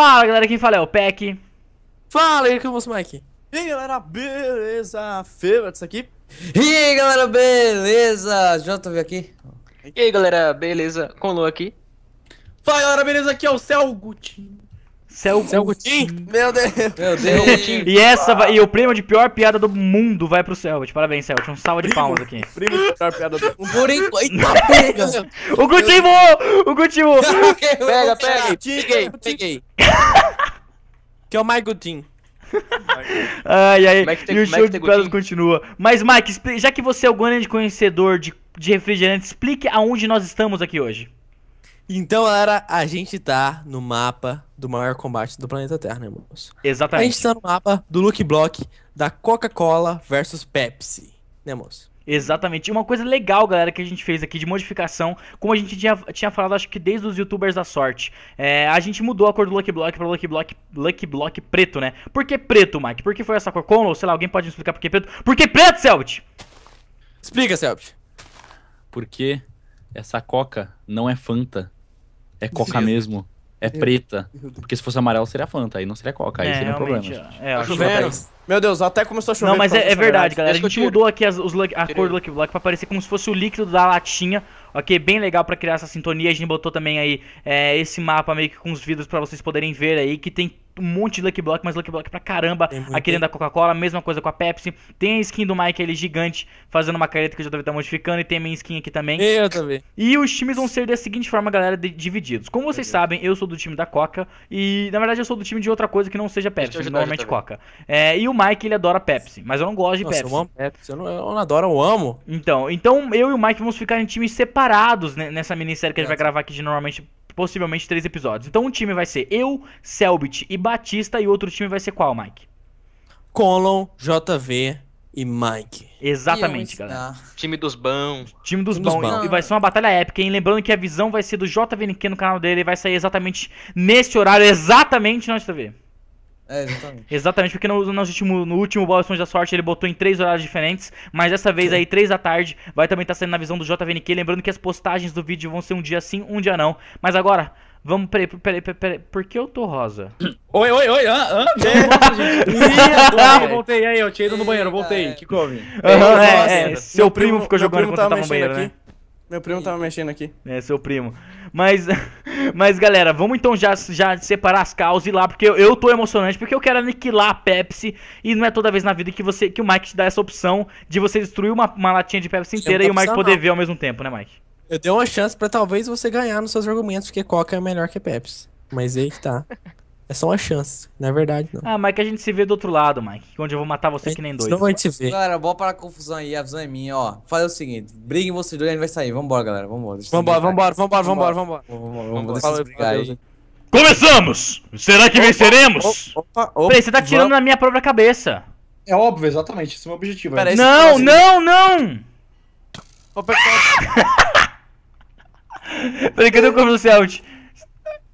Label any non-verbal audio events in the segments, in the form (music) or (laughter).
Fala galera, quem fala é o Peck. Fala aí, que eu vou Mike. E aí galera, beleza? Fever isso aqui. E aí galera, beleza? JV aqui. E aí galera, beleza? colou aqui. Fala galera, beleza? Aqui é o Céu Gutinho. Céu Gutim? Meu Deus. Meu Deus. E, essa, vai- e o prêmio de pior piada do mundo vai pro Selbit. Parabéns, Selbit. Um salva de palmas aqui. Primo de pior piada do mundo. Por enquanto. Eita, pega! (laughs) O Gutim voou! O Gutim voou! (laughs) Pega, pega. Peguei, peguei. Que é o Mike Gutin. Ai, ai. É tem- e o é show de piadas continua. Mas, Mike, já que você é o grande conhecedor de, de refrigerante, explique aonde nós estamos aqui hoje. Então, galera, a gente tá no mapa do maior combate do planeta Terra, né, moço? Exatamente. A gente tá no mapa do look block da Coca-Cola versus Pepsi, né, moço? Exatamente. E uma coisa legal, galera, que a gente fez aqui de modificação, como a gente tinha, tinha falado, acho que desde os youtubers da sorte, é, a gente mudou a cor do Lucky Block pra Lucky Block, Lucky Block preto, né? Por que preto, Mike? Por que foi essa cor? Como? Sei lá, alguém pode me explicar por que preto? Por que preto, Selbit? Explica, Por Porque essa coca não é Fanta. É coca mesmo. É preta. Porque se fosse amarelo seria Fanta, aí não seria Coca, aí é, seria um problema. É, tá chovendo. Meu Deus, até começou a chover. Não, mas então, é, é verdade, galera. A gente mudou aqui as, os, a Tirei. cor do Lucky Block pra parecer como se fosse o líquido da latinha. Ok, bem legal pra criar essa sintonia. A gente botou também aí é, esse mapa meio que com os vidros pra vocês poderem ver aí, que tem um monte de Lucky Block, mas Lucky Block pra caramba. Aquele da Coca-Cola, mesma coisa com a Pepsi. Tem a skin do Mike ele gigante, fazendo uma careta que eu já deve estar modificando. E tem a minha skin aqui também. Eu também. E os times vão ser da seguinte forma, galera, de, divididos. Como vocês sabem, eu sou do time da Coca. E na verdade eu sou do time de outra coisa que não seja Pepsi, normalmente Coca. É, e o Mike ele adora Pepsi, mas eu não gosto de Nossa, Pepsi. Eu amo Pepsi, eu não, eu não adoro, eu amo. Então, então eu e o Mike vamos ficar em times separados né, nessa minissérie que a gente vai gravar aqui de normalmente possivelmente três episódios. Então um time vai ser eu, Selbit e Batista, e outro time vai ser qual, Mike? Colon, JV e Mike. Exatamente, galera. Time dos bons. Time dos bons. E vai ser uma batalha épica, hein? Lembrando que a visão vai ser do JVNQ no canal dele, vai sair exatamente nesse horário, exatamente na TV. É, exatamente. exatamente, porque no, no, último, no último Bob Esponja da Sorte ele botou em três horários diferentes, mas dessa vez aí, três da tarde, vai também estar tá saindo na visão do JVNQ. Lembrando que as postagens do vídeo vão ser um dia sim, um dia não. Mas agora, Vamos, peraí, peraí, peraí, peraí, por que eu tô rosa? (coughs) Oi, oi, oi, ah, ah, é. eu voltei, aí, eu tinha ido no banheiro, voltei, que come? Uhum, é, é, seu primo, primo ficou jogando enquanto eu tá tava no banheiro, aqui. né? Meu primo tava mexendo aqui. É, seu primo. Mas, (laughs) mas galera, vamos então já, já separar as causas e lá, porque eu, eu tô emocionante, porque eu quero aniquilar a Pepsi. E não é toda vez na vida que você que o Mike te dá essa opção de você destruir uma, uma latinha de Pepsi é inteira e o Mike poder não. ver ao mesmo tempo, né, Mike? Eu dei uma chance para talvez você ganhar nos seus argumentos, porque Coca é melhor que Pepsi. Mas aí que tá. (laughs) É só uma chance. Na é verdade, não. Ah, mas que a gente se vê do outro lado, Mike. Onde eu vou matar você gente, que nem dois. Não vai te ver. Galera, bora parar a confusão aí. A visão é minha, ó. Fazer o seguinte: briguem vocês dois e a gente vai sair. Vambora, galera. Vambora. Vambora, vambora, vambora, vambora, vambora. Vambora, vambora. Fala Começamos! Será que opa, venceremos? Opa, opa, opa Peraí, você tá tirando na minha própria cabeça. É óbvio, exatamente. Esse é o meu objetivo. Peraí, é não, é não, não! Opa, Peraí, cadê o Corvo do é Celt?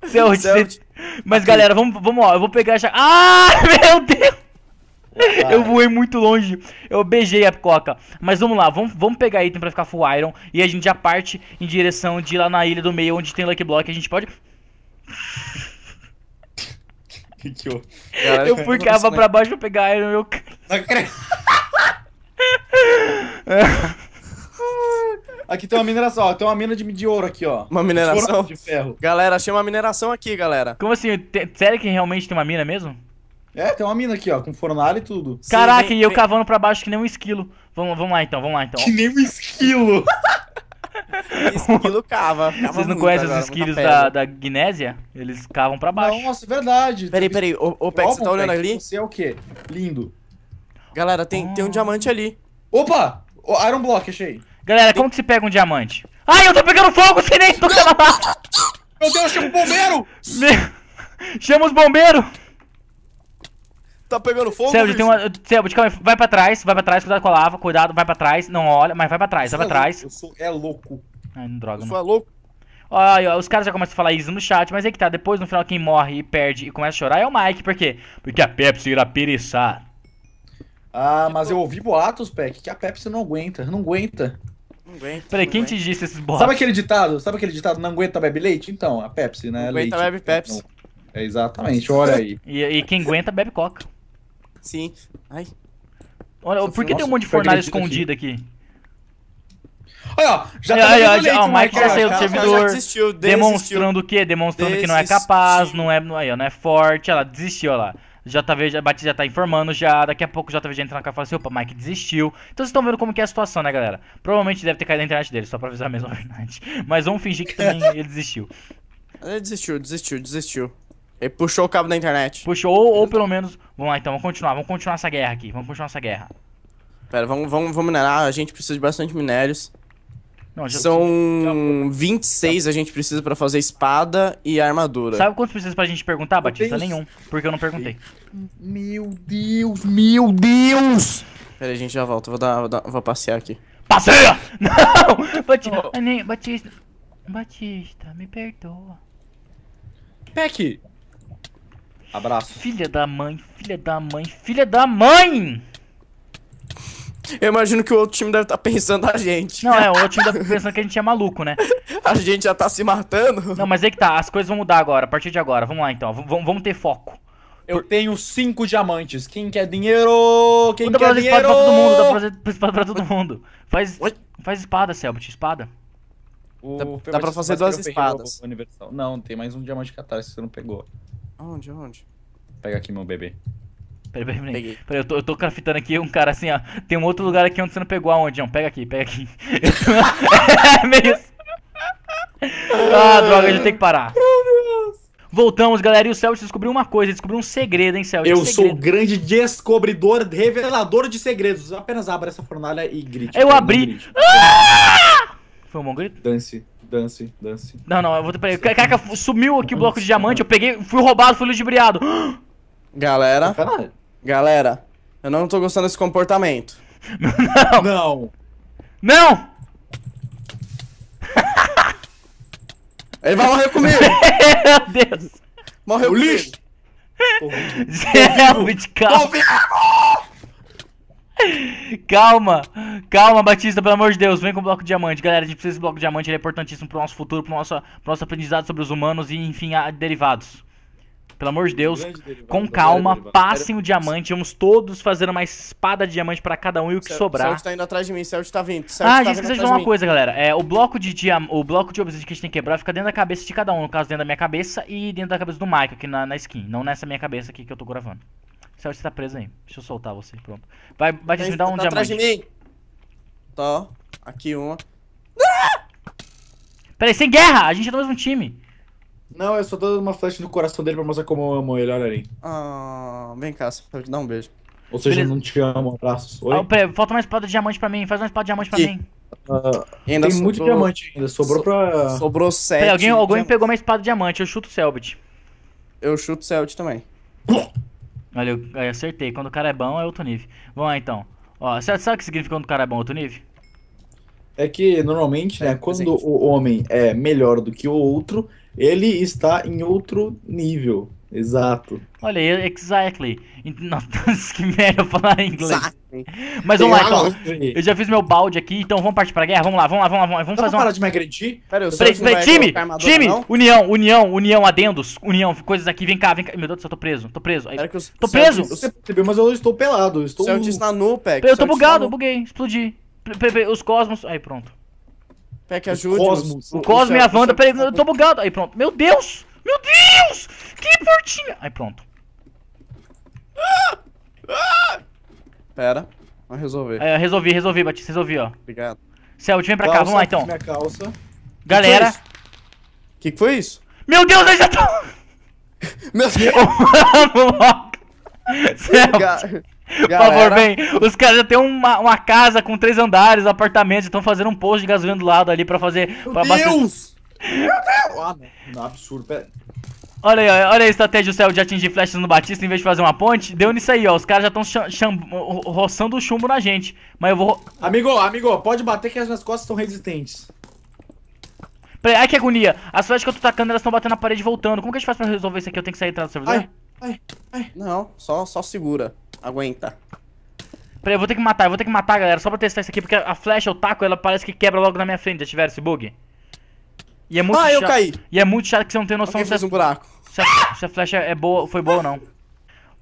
Celt, mas Aqui. galera, vamos, vamos eu vou pegar já. Ah, (laughs) meu Deus! Ah, eu voei muito longe, eu beijei a coca. Mas vamos lá, vamos, vamos pegar item pra ficar full iron. E a gente já parte em direção de lá na ilha do meio, onde tem Lucky Block. A gente pode. (laughs) que que eu... fui eu furcava pra né? baixo pra pegar iron e eu. Não acredito. (laughs) Aqui tem uma mineração, ó. Tem uma mina de, de ouro aqui, ó. Uma mineração? De, de ferro. Galera, achei uma mineração aqui, galera. Como assim? sério que realmente tem uma mina mesmo? É, tem uma mina aqui, ó, com fornalha e tudo. Caraca, Sim, e eu cavando pra baixo que nem um esquilo. Vamos, vamos lá então, vamos lá então. Que nem um esquilo! (laughs) esquilo cava. cava Vocês não conhecem os esquilos da, da Guinésia? Eles cavam pra baixo. Nossa, é verdade. Peraí, peraí. Ô, ô Peck, você tá olhando ali? Você é o quê? Lindo. Galera, tem, tem um ah. diamante ali. Opa! Iron Block, achei. Galera, como que se pega um diamante? Ai, eu tô pegando fogo sem nem tocar na Meu Deus, chama o bombeiro! Chama os bombeiros! Tá pegando fogo, Selbit, tem uma... calma aí, vai pra trás, vai pra trás, cuidado com a lava, cuidado, vai pra trás, não olha, mas vai pra trás, vai pra trás. Eu sou, é louco. Ai, não droga, eu sou é louco. Olha, ó, os caras já começam a falar isso no chat, mas aí é que tá, depois no final quem morre e perde e começa a chorar é o Mike, por quê? Porque a Pepsi irá pereçar. Ah, mas eu ouvi boatos, Peck, que a Pepsi não aguenta, não aguenta aguento. Peraí, quem aguento. te disse esses bosta? Sabe aquele ditado? Sabe aquele ditado? Não aguenta bebe leite? Então, a Pepsi, né? Não aguenta leite. bebe Pepsi. É exatamente, olha aí. e, e quem aguenta bebe coca. Sim. Ai. Olha, por que tem um monte de fornalha escondida aqui? aqui? Olha, já tá o Mike já saiu do servidor. Já desistiu, desistiu. Demonstrando o quê? Demonstrando desistiu. que não é capaz, não é, não é, não é forte. Ela desistiu, olha lá. JV, Batista já tá informando já. Daqui a pouco o JV já entra na cara e fala assim: opa, Mike desistiu. Então vocês estão vendo como que é a situação, né, galera? Provavelmente deve ter caído na internet dele, só pra avisar mesmo a verdade. (laughs) Mas vamos fingir que também ele desistiu. Ele desistiu, desistiu, desistiu. Ele puxou o cabo da internet. Puxou, ou, ou pelo menos. Vamos lá então, vamos continuar. Vamos continuar essa guerra aqui. Vamos continuar essa guerra. Pera, vamos, vamos, vamos minerar. A gente precisa de bastante minérios. Não, São 26 tá. a gente precisa para fazer espada e armadura. Sabe quantos precisa pra gente perguntar, Batista? Nenhum, porque eu não perguntei. Meu Deus, meu Deus! Pera aí, a gente já volta, vou, dar, vou, dar, vou passear aqui. Passeia! (laughs) Não! Batista, oh. Batista, Batista, me perdoa. Peck! Abraço. Filha da mãe, filha da mãe, filha da mãe! Eu imagino que o outro time deve estar tá pensando a gente. Não, é, o outro time deve tá estar pensando que a gente é maluco, né? (laughs) A gente já tá se matando. Não, mas aí é que tá, as coisas vão mudar agora, a partir de agora. Vamos lá então, v vamos ter foco. Eu Por... tenho cinco diamantes. Quem quer dinheiro? Quem quer dinheiro? Dá pra todo mundo, dá pra espada pra todo mundo. Faz, faz espada, Selbit, espada. Dá, dá pra fazer duas espadas. Universal. Não, tem mais um diamante catar se você não pegou. Onde, onde? Pega aqui meu bebê. Peraí, peraí, peraí. peraí eu, tô, eu tô craftando aqui um cara assim, ó. Tem um outro lugar aqui onde você não pegou aonde, John. Pega aqui, pega aqui. (laughs) (laughs) é meio. Assim. Ah, droga, a gente tem que parar. Voltamos, galera. E o Celso descobriu uma coisa, descobriu um segredo, hein, Celso? Eu segredo. sou o grande descobridor, revelador de segredos. Apenas abra essa fornalha e grite. Eu abri. Ah! Foi um bom grito? Dance, dance, dance. Não, não, eu vou. Peraí. Caraca, sumiu aqui o bloco de diamante. Eu peguei, fui roubado, fui ludibriado. (gasps) Galera. Caralho. Galera, eu não tô gostando desse comportamento. Não! Não! Não! Ele vai morrer comigo! (laughs) Meu Deus! Morreu o lixo! Zelbit, (laughs) é, calma! Calma, calma, Batista, pelo amor de Deus, vem com o bloco de diamante. Galera, a gente precisa desse bloco de diamante, ele é importantíssimo pro nosso futuro, pro nosso, pro nosso aprendizado sobre os humanos e, enfim, a, derivados. Pelo amor de Deus, derivado, com né? calma, passem o diamante. Vamos todos fazer uma espada de diamante para cada um e o que Cel sobrar. Celso tá indo atrás de mim, Celso tá vindo. Celso ah, tá a gente esqueceu de uma coisa, galera. É, o bloco de diam... o bloco de obsidian que a gente tem que quebrar fica dentro da cabeça de cada um. No caso, dentro da minha cabeça e dentro da cabeça do Michael aqui na, na skin. Não nessa minha cabeça aqui que eu tô gravando. Celso, você tá preso aí. Deixa eu soltar você, pronto. Vai, Batista, me dá um tá diamante. atrás de mim. Tô. Tá, aqui uma. Ah! Peraí, sem guerra! A gente é do mesmo time. Não, eu só tô dando uma flecha no coração dele pra mostrar como eu amo ele, olha aí. Ah, vem cá, só pra te dar um beijo. Ou seja, Beleza. não te amo, abraços. Oi? Ah, falta uma espada de diamante pra mim, faz uma espada de diamante pra e... mim. Uh, ainda tem sobrou... muito diamante ainda, sobrou so, pra... Sobrou sete. alguém, alguém pegou uma espada de diamante, eu chuto o Selbit. Eu chuto o Selbit também. Olha, eu, eu, acertei, quando o cara é bom é outro nível. Vamos lá então. Ó, sabe, sabe o que significa quando o cara é bom é outro nível? É que normalmente, né, é, quando o homem é melhor do que o outro, ele está em outro nível. Exato. Olha, exactly. (laughs) Nossa, que merda falar em inglês. Exactly. Mas vamos lá, então. Eu já fiz meu balde aqui, então vamos partir pra guerra? Vamos lá, vamos lá, vamos lá. Vamos Dá fazer uma... parar de me agredir? Pera, eu peraí, peraí, time, time, união, união, união, adendos, união, coisas aqui, vem cá, vem cá. Meu Deus eu tô preso, tô preso. Aí, eu, tô preso. Eu mas eu estou pelado, eu estou... Celtics na nu, é Eu tô bugado, buguei, explodi. Os cosmos... Aí, pronto. Pé que ajude. Cosmos. O, o Cosmo e a Wanda, peraí, eu tô bugado. Aí pronto. Meu Deus! Meu Deus! Que portinha! Aí pronto. Ah! Ah! Pera. Vai resolver. É, resolvi, resolvi, Batista, resolvi, ó. Obrigado. Celt, vem pra calça, cá, vamos lá então. Minha calça. Galera. O que, que, foi isso? Meu Deus, eu já tô. (laughs) Meu (laughs) Deus! logo! Céu! (laughs) Por favor, vem. Os caras já têm uma, uma casa com três andares, apartamentos, estão fazendo um posto de gasolina do lado ali pra fazer. Meu pra Deus! Bater... Meu Deus! Ah, não, absurdo, pera. Olha aí, olha a estratégia do céu de atingir flechas no Batista em vez de fazer uma ponte. Deu nisso aí, ó. Os caras já estão roçando o chumbo na gente. Mas eu vou. Amigo, amigo, pode bater que as minhas costas são resistentes. Peraí, ai que agonia. As flechas que eu tô tacando, elas estão batendo na parede e voltando. Como que a gente faz pra resolver isso aqui? Eu tenho que sair atrás do servidor? Ai, ai, ai. Não, só, só segura. Aguenta. Peraí, eu vou ter que matar, eu vou ter que matar, galera, só pra testar isso aqui, porque a flecha, o taco, ela parece que quebra logo na minha frente, já tiver esse bug. E é muito ah, eu caí! E é muito chato que você não tem noção se, a, um buraco. Se, a, se a flecha é boa, foi boa ou não.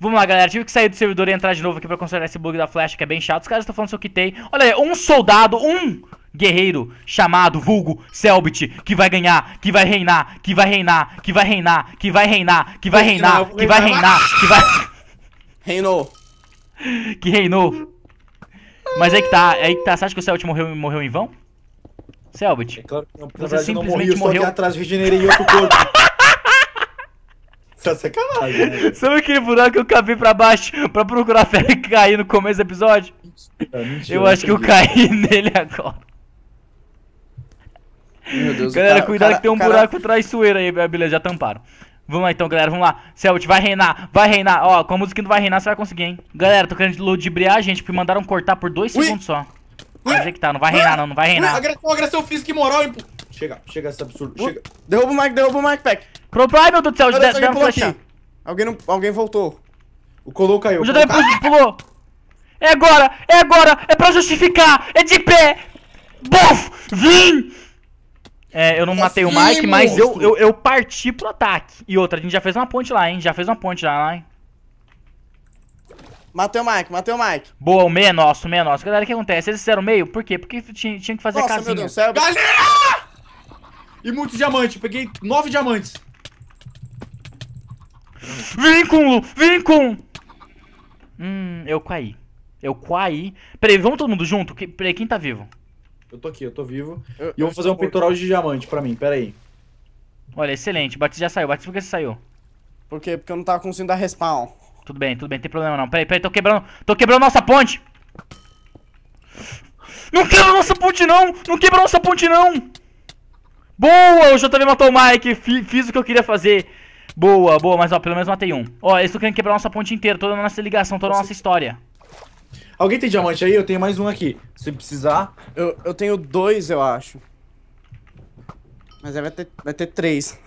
Vamos lá, galera. Tive que sair do servidor e entrar de novo aqui pra consertar esse bug da flecha, que é bem chato. Os caras estão falando se eu quitei. Olha aí, um soldado, um guerreiro chamado vulgo Selbit, que vai ganhar, que vai reinar, que vai reinar, que vai reinar, que vai reinar, que vai reinar, que vai reinar, que vai reinar, que vai... Reinou. (laughs) que reinou. Mas aí é que tá, é aí que tá. Você acha que o Selbit morreu, morreu em vão? Selbit. É claro que não, você simplesmente não morri, morreu. Eu atrás, outro corpo. (laughs) tá sacanagem, né? Sabe aquele buraco que eu cavei pra baixo pra procurar a ferro e cair no começo do episódio? mentira, eu acho que eu caí (laughs) nele agora. Meu Deus, Galera, cara, cuidado cara, que tem um cara... buraco traiçoeiro aí, beleza, já tamparam. Vamos lá então, galera, vamos lá. Selbit, vai reinar, vai reinar. Ó, com a música que não vai reinar, você vai conseguir, hein. Galera, tô querendo ludibriar, gente, porque mandaram cortar por dois Ui. segundos só. Onde é que tá, não vai reinar não, não vai reinar. Agressão, agressão física e moral, hein. Chega, chega esse absurdo, chega. Derruba o Mike, derruba o Mike, Pack. Pro meu Deus do céu, de alguém, pulou alguém, não, alguém voltou. O Colô caiu. O JW ah! pulou. É agora, é agora, é pra justificar, é de pé. Buf, vim. É, eu não matei o Mike, mas eu, eu, eu parti pro ataque. E outra, a gente já fez uma ponte lá, hein? Já fez uma ponte lá, hein? Matei o Mike, matei o Mike. Boa, o meio é nosso, o meio é nosso. Galera, o que acontece? Eles fizeram o meio? Por quê? Porque tinha, tinha que fazer Nossa, casinha. meu Deus do céu. Galera! E muito diamante. Peguei nove diamantes. Vem com, Lu! Vem com! Hum, eu caí. Eu caí. Peraí, vamos todo mundo junto? Peraí, quem tá vivo? Eu tô aqui, eu tô vivo. Eu, e eu vou fazer um pintoral de diamante pra mim, pera aí. Olha, excelente. O Batista já saiu. Batista, por que você saiu? Por quê? Porque eu não tava conseguindo dar respawn. Tudo bem, tudo bem, não tem problema não. Peraí, peraí, tô quebrando. Tô quebrando nossa ponte! Não quebra nossa ponte não! Não quebra nossa ponte não! Boa! O JV matou o Mike, fiz o que eu queria fazer. Boa, boa, mas ó, pelo menos matei um. Ó, eles estão querendo quebrar nossa ponte inteira, toda a nossa ligação, toda a nossa história. Alguém tem diamante aí? Eu tenho mais um aqui. Se precisar. Eu, eu tenho dois, eu acho. Mas aí vai ter, vai ter três.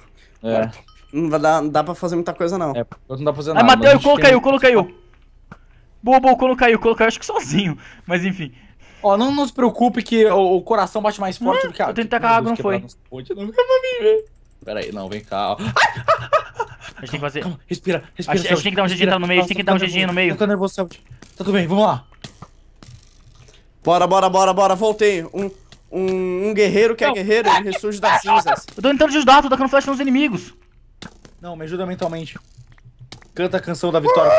É. Não, vai dar, não dá pra fazer muita coisa, não. É, não dá pra fazer nada. Ah, matei, o colo caiu, o colo caiu. Boa, boa, o colo caiu, o colo caiu, acho que sozinho. Mas enfim. Ó, não, nos se preocupe que o, o coração bate mais forte do que a... Eu tentei tacar água, não foi. Pera aí, não, vem cá. Ó. Ah, ah, ah, a gente tem que fazer... Calma, respira, respira. A gente, tem que dar um jeitinho tá no meio, a gente tem que dar um jeitinho no meio. Tô nervoso, Tá tudo bem, vamos lá. Bora, bora, bora, bora. Voltei. Um, um, um guerreiro que é guerreiro, ele ressurge das cinzas. Eu tô tentando te ajudar, tô tacando flash nos inimigos. Não, me ajuda mentalmente. Canta a canção da vitória.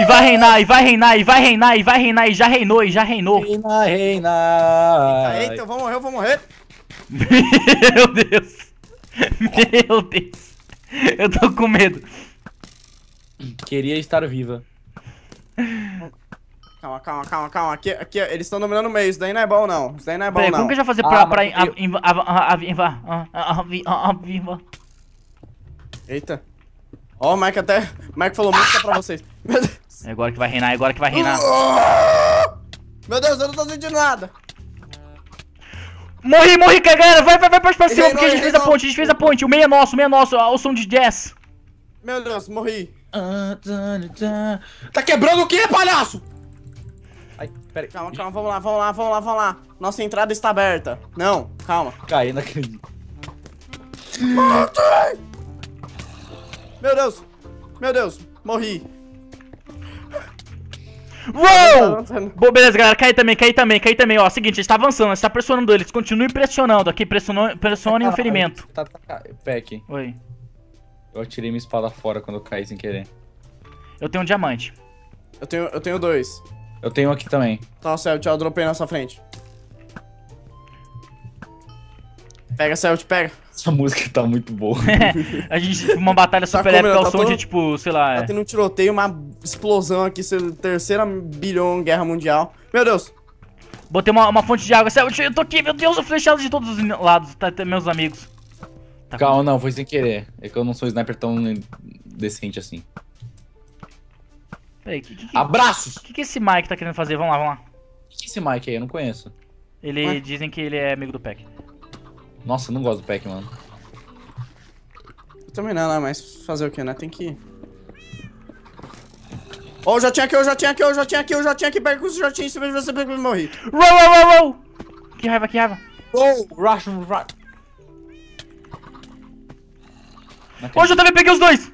E vai reinar, e vai reinar, e vai reinar, e vai reinar, e já reinou, e já reinou. Reina, reina. eita, eu vou morrer, eu vou morrer. (laughs) Meu Deus. Meu Deus. Eu tô com medo. Queria estar viva calma, calma, calma, calma. Aqui, aqui, eles estão dominando o meio, isso daí não é bom, não. Isso daí não é bom, Peraí, não. como que ah, a a a fazer pra... a pra a a Eita. Ó, oh, o Mike até... O Mike falou música pra vocês. Meu Deus. É agora que vai reinar, é agora que vai reinar. Uh! Meu Deus, eu não tô sentindo nada. Morri, morri, a Vai, vai, vai pra cima, porque a gente fez a ponte, a gente fez a ponte. O meio é nosso, o meio é nosso. O som de jazz. Meu Deus, morri. Ah, tá, tá, tá. tá quebrando o que, palhaço? Ai, peraí. Calma, calma, vamos lá, vamos lá, vamos lá, vamos lá. Nossa entrada está aberta. Não, calma. Caí naquele. Matei! Meu Deus! Meu Deus! Morri! Uou! Tá Bom, beleza, galera. Cai também, cai também, cai também. Ó, seguinte, a gente tá avançando, a gente tá pressionando eles. Continuem pressionando aqui, pressionem o ferimento. Tá, tá, tá. Peck. Oi. Eu atirei minha espada fora quando eu caí sem querer. Eu tenho um diamante. Eu tenho, eu tenho dois. Eu tenho aqui também. Nossa, tá, Celt, eu dropei na sua frente. Pega, Celt, pega. Essa música tá muito boa. (laughs) a gente, tipo, uma batalha tá super tá épica tá ao som todo... de, tipo, sei lá... Tá é. tendo um tiroteio, uma explosão aqui, terceira bilhão, guerra mundial. Meu Deus. Botei uma, uma fonte de água, Celt, eu tô aqui, meu Deus, eu flechado de todos os lados, tá, tá, meus amigos. Tá Calma, com... não, foi sem querer. É que eu não sou um sniper tão decente assim. Peraí, que, que, que, Abraços! O que, que esse Mike tá querendo fazer? Vamos lá, vamos lá. O que, que é esse Mike aí? Eu não conheço. Ele Ué? dizem que ele é amigo do Pack. Nossa, eu não gosto do Pack, mano. Eu também não, né? Mas fazer o que, né? Tem que. Ó, oh, já tinha aqui, já tinha aqui, já tinha aqui, já tinha aqui, pega com o Jotinho, se você morrer. Roll, roll, roll, roll! Que raiva, que raiva. Oh, rush, rush. Ô, eu também peguei os dois!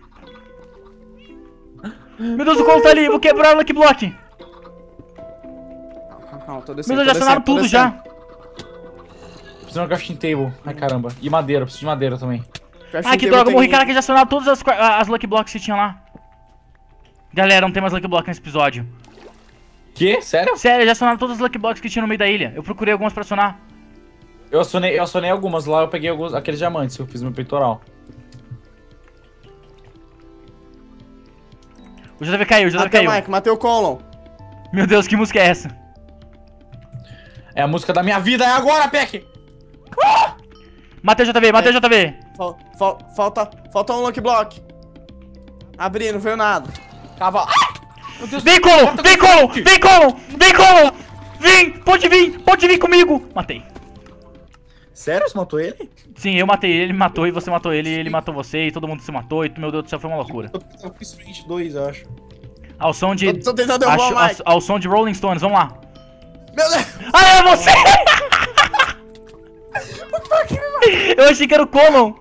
Meu Deus, o colo tá ali. Vou quebrar o Lucky Block. Calma, calma, tô descendo. Meu Deus, já acionaram tudo já. Preciso de uma crafting table. Ai, caramba. E madeira. Preciso de madeira também. Ai que droga. morri cara que já acionaram todas as, as Lucky Blocks que tinha lá. Galera, não tem mais Lucky Block nesse episódio. Que? Sério? Sério, já acionaram todas as Lucky Blocks que tinha no meio da ilha. Eu procurei algumas pra acionar. Eu acionei, eu acionei algumas lá, eu peguei alguns, aqueles diamantes, eu fiz meu peitoral. O JV caiu, o JV Até caiu. Mike, matei o Colon. Meu Deus, que música é essa? É a música da minha vida, é agora, Peck! Ah! Matei o JV, é. matei o JV. Fal, fal, falta, falta um lock block. Abri, não veio nada. Cavalo. Ah! Meu Deus, vem, Colon! Tá vem, Colon! Vem, Colon! Vem, Colon! Vem! Pode vir! Pode vir comigo! Matei. Sério? Você matou ele? Sim, eu matei ele, ele matou, e você matou ele, ele matou você, e todo mundo se matou, e meu Deus do céu, foi uma loucura. Eu fiz 22, acho. Ao som de. Tô, tô tentando derrubar acho, o Ao, ao, som de Rolling Stones, vamos lá. Meu Deus! Ah, é você! (laughs) eu achei que era o Colon!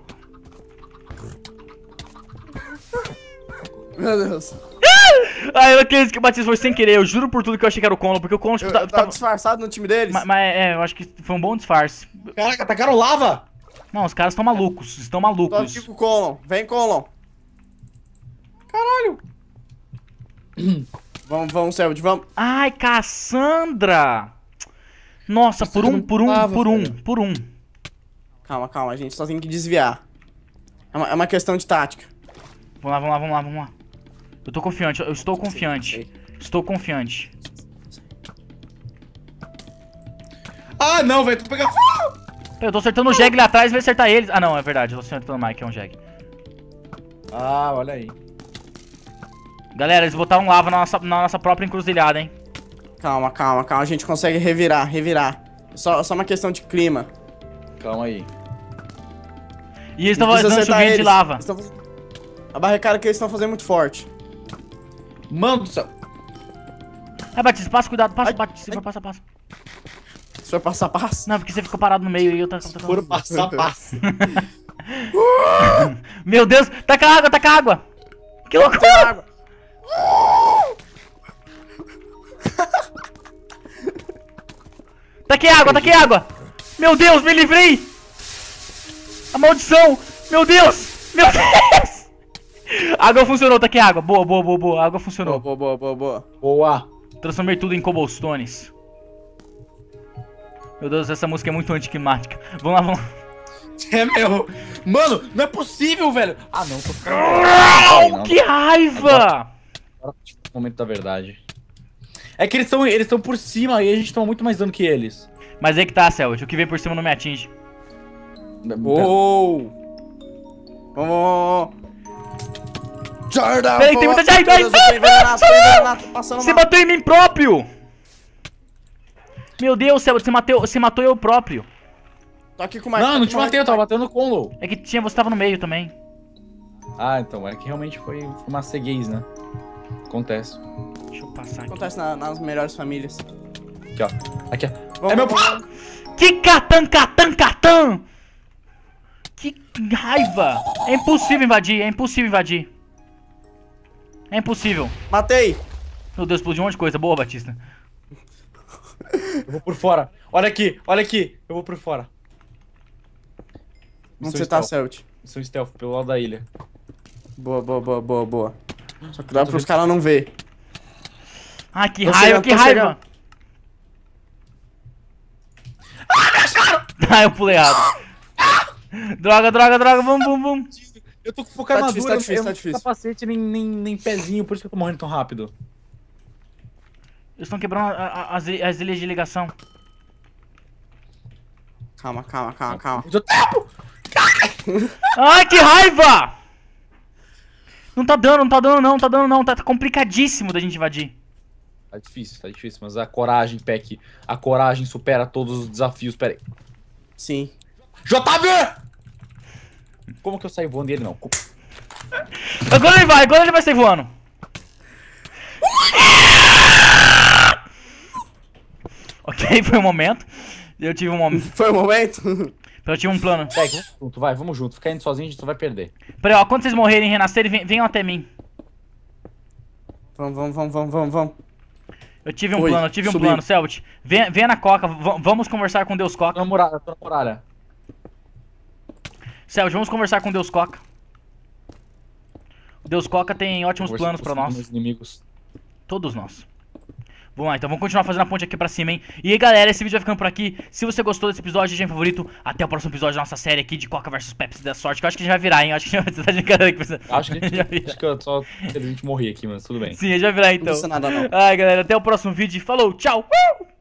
Meu Deus. (laughs) Ah, eu é acredito que o Batista foi sem querer, eu juro por tudo que eu achei que era o Conlon, porque o Conlon tipo, eu, tá, tava, tava, tá- disfarçado no time deles. Mas, mas, é, é, eu acho que foi um bom disfarce. Caraca, atacaram lava! Não, os caras estão malucos. Estão malucos. Tô tipo Colon. Vem, Colon. Caralho. (clears throat) vamos, vamos, Selved, vamos. Ai, Cassandra. Nossa, por um, por um, por um, por um. Calma, calma, a gente só tem que desviar. É uma, é uma questão de tática. Vamos lá, vamos lá, vamos lá, vamos lá. Eu tô confiante, eu estou confiante. Estou confiante. Ah, não, velho, tô pegando fogo! Eu tô acertando o Jag lá atrás, e vai acertar eles. Ah, não, é verdade. Eu tô acertando o Mike, é um Jag. Ah, olha aí. Galera, eles botaram lava na nossa, na nossa própria encruzilhada, hein. Calma, calma, calma. A gente consegue revirar, revirar. É só, só uma questão de clima. Calma aí. E eles estão fazendo chuvinha eles. de lava. A barricada que eles estão fazendo é muito forte. Mano do céu. É, ah, Batista, passa, cuidado, passa, ai, bate, ai. passa, passa. Só passar passo. Não, porque você ficou parado no meio e eu tava. tava... Foram passar passo. (laughs) Meu Deus, taca tá água, taca tá água. Que tá loucura! Água. taquei água, taquei água. Meu Deus, me livrei. A maldição. Meu Deus, meu Deus. Água funcionou, taquei água. Boa, boa, boa, boa. água funcionou. Boa, boa, boa, boa. Boa. Transformei tudo em cobblestones. Meu Deus, essa música é muito anticlimática. Vamos lá, vamos lá. (laughs) É, meu. Mano, não é possível, velho. Ah, não, tô ficando. Não, que raiva! Agora, momento da verdade. É que eles estão eles por cima e a gente toma muito mais dano que eles. Mas é que tá, Celso. O que vem por cima não me atinge. Uou! Vamos! Jordan! Peraí, tem muita gente! Você bateu em mim próprio! Meu Deus do céu, você, mateu, você matou eu próprio. Tô aqui com mais. Não, não te matei, eu tava batendo com o Low. É que tinha, você tava no meio também. Ah, então, é que realmente foi, uma ceguez, né? Acontece. Deixa eu passar aqui. Acontece na- nas melhores famílias. Aqui, ó. Aqui, ó. Vamos- é meu Que catan, catan, catan! Que raiva! É impossível invadir, é impossível invadir. É impossível. Matei! Meu Deus, explodiu um monte de coisa. Boa, Batista. Eu vou por fora. Olha aqui, olha aqui. Eu vou por fora. Onde você tá, stealth. tá, Celt? Sou stealth, pelo lado da ilha. Boa, boa, boa, boa, boa. Só que dá pros caras não ver. Ah, que tá raiva, chegando, que raiva. Ah, me acharam! (laughs) ah, eu pulei errado. droga, droga, droga, vum, vum, vum. Eu tô com pouca tá armadura, difícil, tá difícil, tá, tá difícil. capacete nem, nem, nem pezinho, por isso que eu tô morrendo tão rápido. Eles estão quebrando a, a, as, as ilhas de ligação. Calma, calma, calma, calma. Do tempo! (laughs) Ai, que raiva! Não tá dando, não tá dando não, tá dando não. Tá, tá complicadíssimo da gente invadir. Tá difícil, tá difícil, mas a coragem, Peck, a coragem supera todos os desafios, pera aí. Sim. JV! Como que eu saí voando dele não? Agora ele vai, agora ele vai sair voando. (laughs) Ok, foi um momento. Eu tive um momento. Foi um momento? (laughs) Eu tive um plano. Segue, vamos junto, vai, vamos junto. Ficar indo sozinho, a gente só vai perder. Peraí, ó, quando vocês morrerem e renascerem, venham até mim. Vamos, vamos, vamos, vamos, vamos, Eu tive um Oi, plano, eu tive subiu. um plano, Selbit. Venha, venha na Coca, vamos conversar com Deus Coca. Tô na muralha, tô na muralha. Selbit, vamos conversar com Deus Coca. Deus Coca tem ótimos planos pra nós. Inimigos. Todos nós. Vamos lá, então vamos continuar fazendo a ponte aqui pra cima, hein? E aí, galera, esse vídeo vai ficando por aqui. Se você gostou desse episódio, deixa em favorito. Até o próximo episódio da nossa série aqui de Coca vs Pepsi da Sorte, que eu acho que a gente vai virar, hein? acho que a gente vai (laughs) tá de que precisa... Acho que a gente, (laughs) acho que eu só a gente morri aqui, mas tudo bem. Sim, a gente vai virar então. Não nada, não. Ai, galera, até o próximo vídeo. Falou, tchau! Uh!